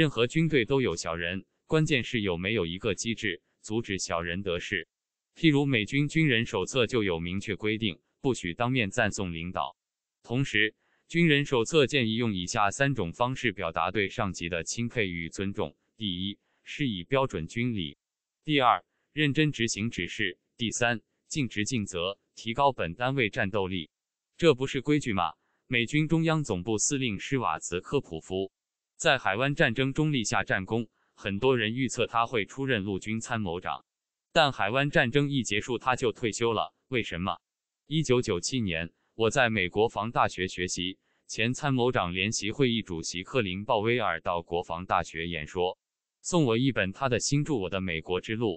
任何军队都有小人，关键是有没有一个机制阻止小人得势。譬如美军军人手册就有明确规定，不许当面赞颂领导。同时，军人手册建议用以下三种方式表达对上级的钦佩与尊重：第一，施以标准军礼；第二，认真执行指示；第三，尽职尽责，提高本单位战斗力。这不是规矩吗？美军中央总部司令施瓦茨科普夫。在海湾战争中立下战功，很多人预测他会出任陆军参谋长，但海湾战争一结束，他就退休了。为什么？一九九七年，我在美国防大学学习，前参谋长联席会议主席克林·鲍威尔到国防大学演说，送我一本他的新著《我的美国之路》，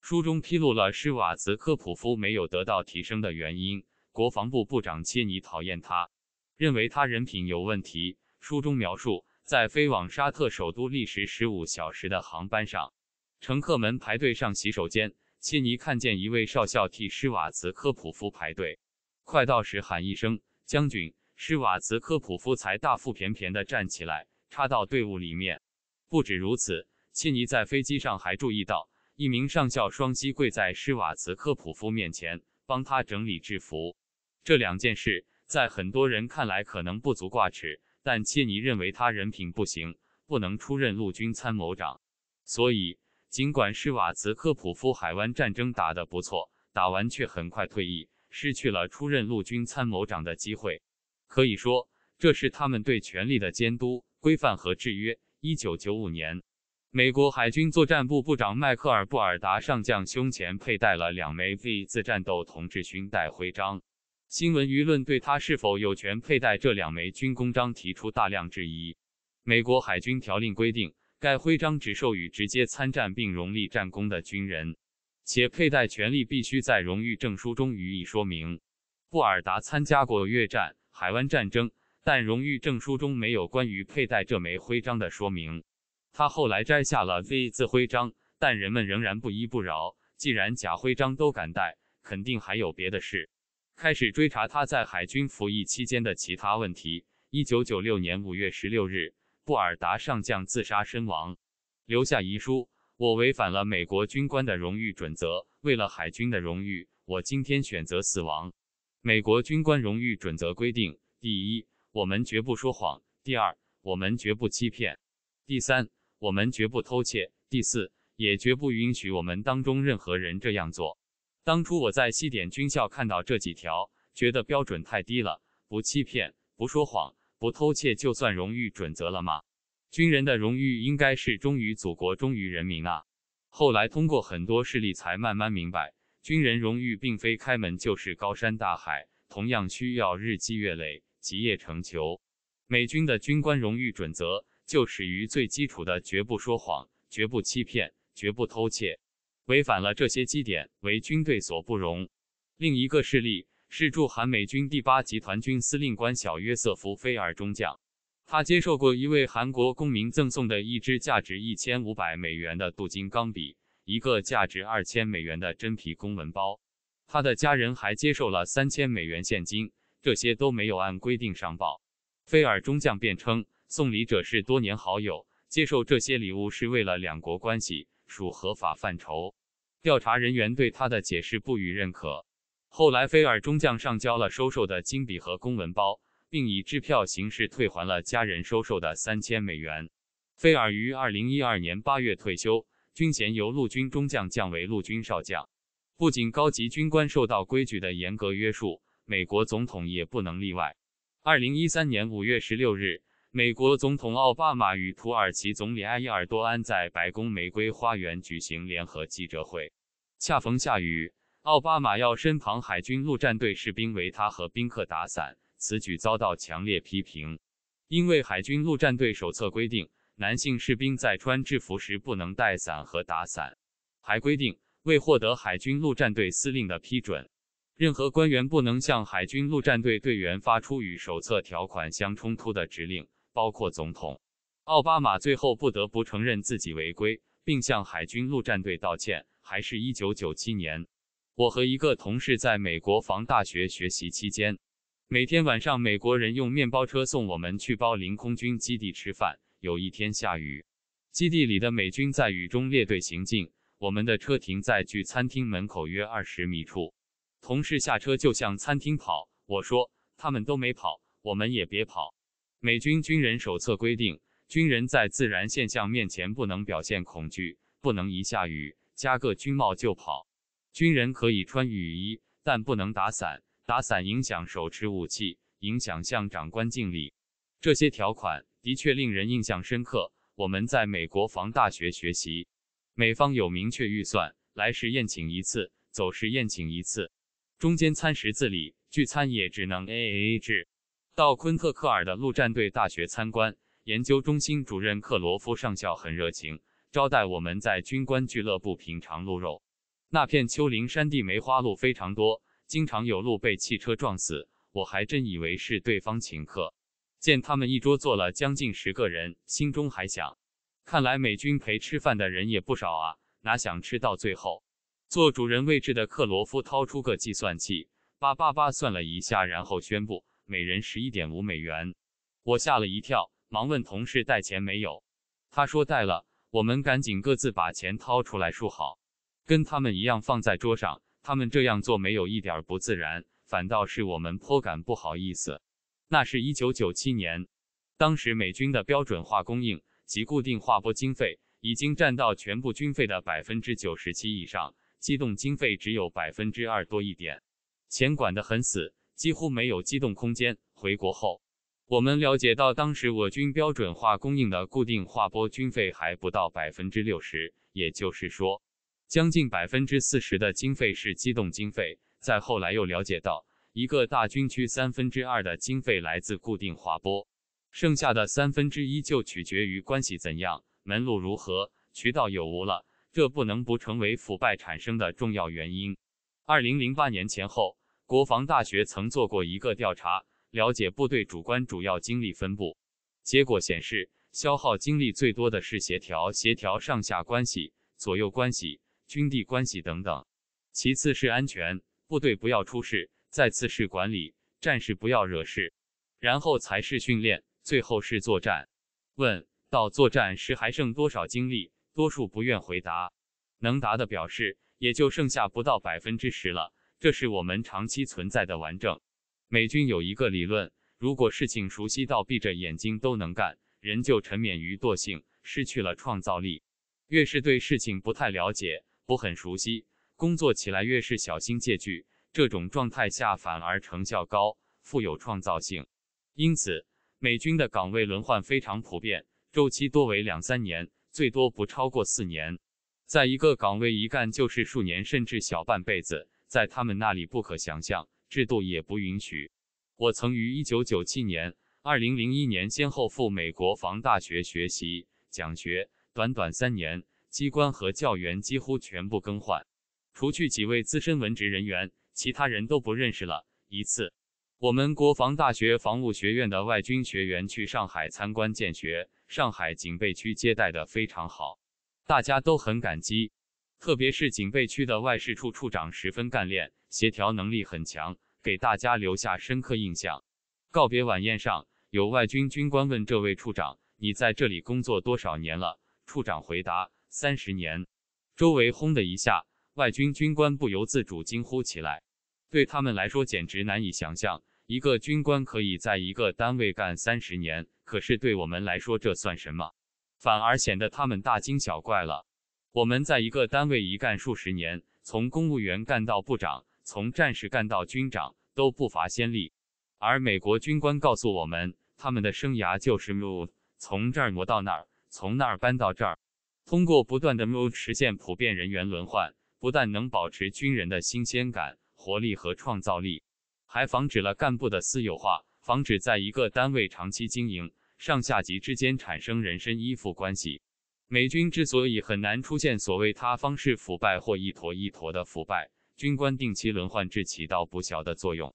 书中披露了施瓦茨科普夫没有得到提升的原因：国防部部长切尼讨厌他，认为他人品有问题。书中描述。在飞往沙特首都历时十五小时的航班上，乘客们排队上洗手间。切尼看见一位少校替施瓦茨科普夫排队，快到时喊一声“将军”，施瓦茨科普夫才大腹便便地站起来插到队伍里面。不止如此，切尼在飞机上还注意到一名上校双膝跪在施瓦茨科普夫面前，帮他整理制服。这两件事在很多人看来可能不足挂齿。但切尼认为他人品不行，不能出任陆军参谋长，所以尽管施瓦茨科普夫海湾战争打得不错，打完却很快退役，失去了出任陆军参谋长的机会。可以说，这是他们对权力的监督、规范和制约。一九九五年，美国海军作战部部长迈克尔·布尔达上将胸前佩戴了两枚 V 字战斗同志勋带徽章。新闻舆论对他是否有权佩戴这两枚军功章提出大量质疑。美国海军条令规定，该徽章只授予直接参战并荣立战功的军人，且佩戴权利必须在荣誉证书中予以说明。布尔达参加过越战、海湾战争，但荣誉证书中没有关于佩戴这枚徽章的说明。他后来摘下了 V 字徽章，但人们仍然不依不饶。既然假徽章都敢戴，肯定还有别的事。开始追查他在海军服役期间的其他问题。一九九六年五月十六日，布尔达上将自杀身亡，留下遗书：“我违反了美国军官的荣誉准则。为了海军的荣誉，我今天选择死亡。美国军官荣誉准则规定：第一，我们绝不说谎；第二，我们绝不欺骗；第三，我们绝不偷窃；第四，也绝不允许我们当中任何人这样做。”当初我在西点军校看到这几条，觉得标准太低了。不欺骗、不说谎、不偷窃，就算荣誉准则了吗？军人的荣誉应该是忠于祖国、忠于人民啊！后来通过很多事例，才慢慢明白，军人荣誉并非开门就是高山大海，同样需要日积月累、积腋成裘。美军的军官荣誉准则就始于最基础的：绝不说谎、绝不欺骗、绝不偷窃。违反了这些基点，为军队所不容。另一个事例是驻韩美军第八集团军司令官小约瑟夫·菲尔中将，他接受过一位韩国公民赠送的一支价值一千五百美元的镀金钢笔，一个价值二千美元的真皮公文包。他的家人还接受了三千美元现金，这些都没有按规定上报。菲尔中将辩称，送礼者是多年好友，接受这些礼物是为了两国关系。属合法范畴，调查人员对他的解释不予认可。后来，菲尔中将上交了收受的金笔和公文包，并以支票形式退还了家人收受的三千美元。菲尔于二零一二年八月退休，军衔由陆军中将降为陆军少将。不仅高级军官受到规矩的严格约束，美国总统也不能例外。二零一三年五月十六日。美国总统奥巴马与土耳其总理埃尔多安在白宫玫瑰花园举行联合记者会，恰逢下雨，奥巴马要身旁海军陆战队士兵为他和宾客打伞，此举遭到强烈批评，因为海军陆战队手册规定，男性士兵在穿制服时不能带伞和打伞，还规定，未获得海军陆战队司令的批准，任何官员不能向海军陆战队队员发出与手册条款相冲突的指令。包括总统奥巴马，最后不得不承认自己违规，并向海军陆战队道歉。还是一九九七年，我和一个同事在美国防大学学习期间，每天晚上美国人用面包车送我们去包林空军基地吃饭。有一天下雨，基地里的美军在雨中列队行进，我们的车停在距餐厅门口约二十米处，同事下车就向餐厅跑。我说：“他们都没跑，我们也别跑。”美军军人手册规定，军人在自然现象面前不能表现恐惧，不能一下雨加个军帽就跑。军人可以穿雨衣，但不能打伞，打伞影响手持武器，影响向长官敬礼。这些条款的确令人印象深刻。我们在美国防大学学习，美方有明确预算，来时宴请一次，走时宴请一次，中间餐食自理，聚餐也只能 A A 制。到昆特克尔的陆战队大学参观研究中心，主任克罗夫上校很热情招待我们，在军官俱乐部品尝鹿肉。那片丘陵山地梅花鹿非常多，经常有鹿被汽车撞死。我还真以为是对方请客，见他们一桌坐了将近十个人，心中还想，看来美军陪吃饭的人也不少啊。哪想吃到最后，坐主人位置的克罗夫掏出个计算器，叭叭叭算了一下，然后宣布。每人十一点五美元，我吓了一跳，忙问同事带钱没有。他说带了，我们赶紧各自把钱掏出来，数好，跟他们一样放在桌上。他们这样做没有一点不自然，反倒是我们颇感不好意思。那是一九九七年，当时美军的标准化供应及固定化拨经费已经占到全部军费的百分之九十七以上，机动经费只有百分之二多一点，钱管得很死。几乎没有机动空间。回国后，我们了解到，当时我军标准化供应的固定划拨军费还不到百分之六十，也就是说，将近百分之四十的经费是机动经费。再后来又了解到，一个大军区三分之二的经费来自固定划拨，剩下的三分之一就取决于关系怎样、门路如何、渠道有无了。这不能不成为腐败产生的重要原因。二零零八年前后。国防大学曾做过一个调查，了解部队主观主要精力分布。结果显示，消耗精力最多的是协调，协调上下关系、左右关系、军地关系等等；其次是安全，部队不要出事；再次是管理，战士不要惹事；然后才是训练，最后是作战。问到作战时还剩多少精力，多数不愿回答，能答的表示也就剩下不到百分之十了。这是我们长期存在的顽症。美军有一个理论：如果事情熟悉到闭着眼睛都能干，人就沉湎于惰性，失去了创造力。越是对事情不太了解、不很熟悉，工作起来越是小心戒惧，这种状态下反而成效高，富有创造性。因此，美军的岗位轮换非常普遍，周期多为两三年，最多不超过四年。在一个岗位一干就是数年，甚至小半辈子。在他们那里不可想象，制度也不允许。我曾于一九九七年、二零零一年先后赴美国防大学学习讲学，短短三年，机关和教员几乎全部更换，除去几位资深文职人员，其他人都不认识了。一次，我们国防大学防务学院的外军学员去上海参观建学，上海警备区接待的非常好，大家都很感激。特别是警备区的外事处处长十分干练，协调能力很强，给大家留下深刻印象。告别晚宴上，有外军军官问这位处长：“你在这里工作多少年了？”处长回答：“三十年。”周围轰的一下，外军军官不由自主惊呼起来。对他们来说，简直难以想象一个军官可以在一个单位干三十年。可是对我们来说，这算什么？反而显得他们大惊小怪了。我们在一个单位一干数十年，从公务员干到部长，从战士干到军长都不乏先例。而美国军官告诉我们，他们的生涯就是 move，从这儿挪到那儿，从那儿搬到这儿，通过不断的 move 实现普遍人员轮换，不但能保持军人的新鲜感、活力和创造力，还防止了干部的私有化，防止在一个单位长期经营，上下级之间产生人身依附关系。美军之所以很难出现所谓塌方式腐败或一坨一坨的腐败，军官定期轮换制起到不小的作用。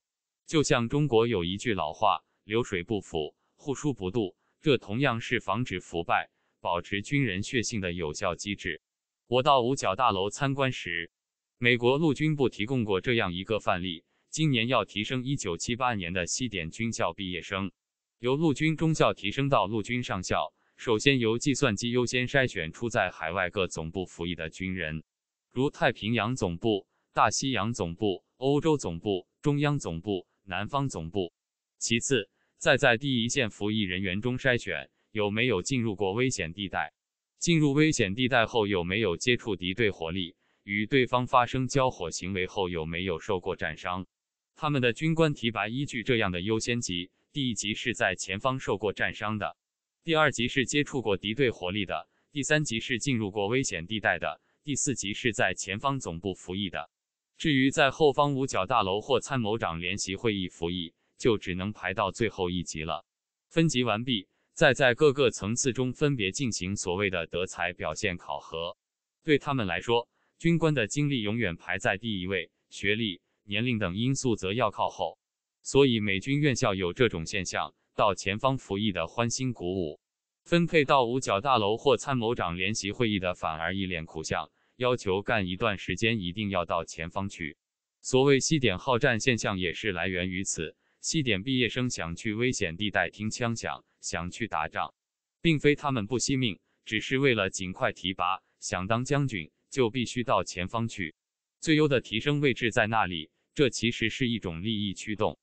就像中国有一句老话：“流水不腐，户枢不蠹”，这同样是防止腐败、保持军人血性的有效机制。我到五角大楼参观时，美国陆军部提供过这样一个范例：今年要提升1978年的西点军校毕业生，由陆军中校提升到陆军上校。首先由计算机优先筛选出在海外各总部服役的军人，如太平洋总部、大西洋总部、欧洲总部、中央总部、南方总部。其次，再在第一线服役人员中筛选有没有进入过危险地带，进入危险地带后有没有接触敌对火力，与对方发生交火行为后有没有受过战伤。他们的军官提拔依据这样的优先级，第一级是在前方受过战伤的。第二级是接触过敌对火力的，第三级是进入过危险地带的，第四级是在前方总部服役的。至于在后方五角大楼或参谋长联席会议服役，就只能排到最后一级了。分级完毕，再在各个层次中分别进行所谓的德才表现考核。对他们来说，军官的经历永远排在第一位，学历、年龄等因素则要靠后。所以，美军院校有这种现象。到前方服役的欢欣鼓舞，分配到五角大楼或参谋长联席会议的反而一脸苦相，要求干一段时间一定要到前方去。所谓西点好战现象也是来源于此。西点毕业生想去危险地带听枪响，想去打仗，并非他们不惜命，只是为了尽快提拔，想当将军就必须到前方去，最优的提升位置在那里。这其实是一种利益驱动。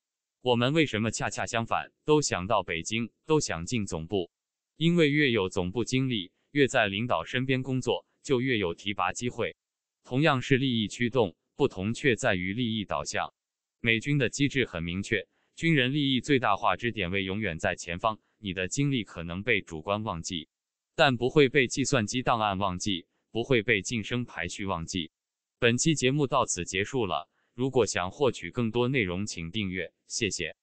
我们为什么恰恰相反，都想到北京，都想进总部？因为越有总部经历，越在领导身边工作，就越有提拔机会。同样是利益驱动，不同却在于利益导向。美军的机制很明确，军人利益最大化之点位永远在前方。你的经历可能被主观忘记，但不会被计算机档案忘记，不会被晋升排序忘记。本期节目到此结束了。如果想获取更多内容，请订阅，谢谢。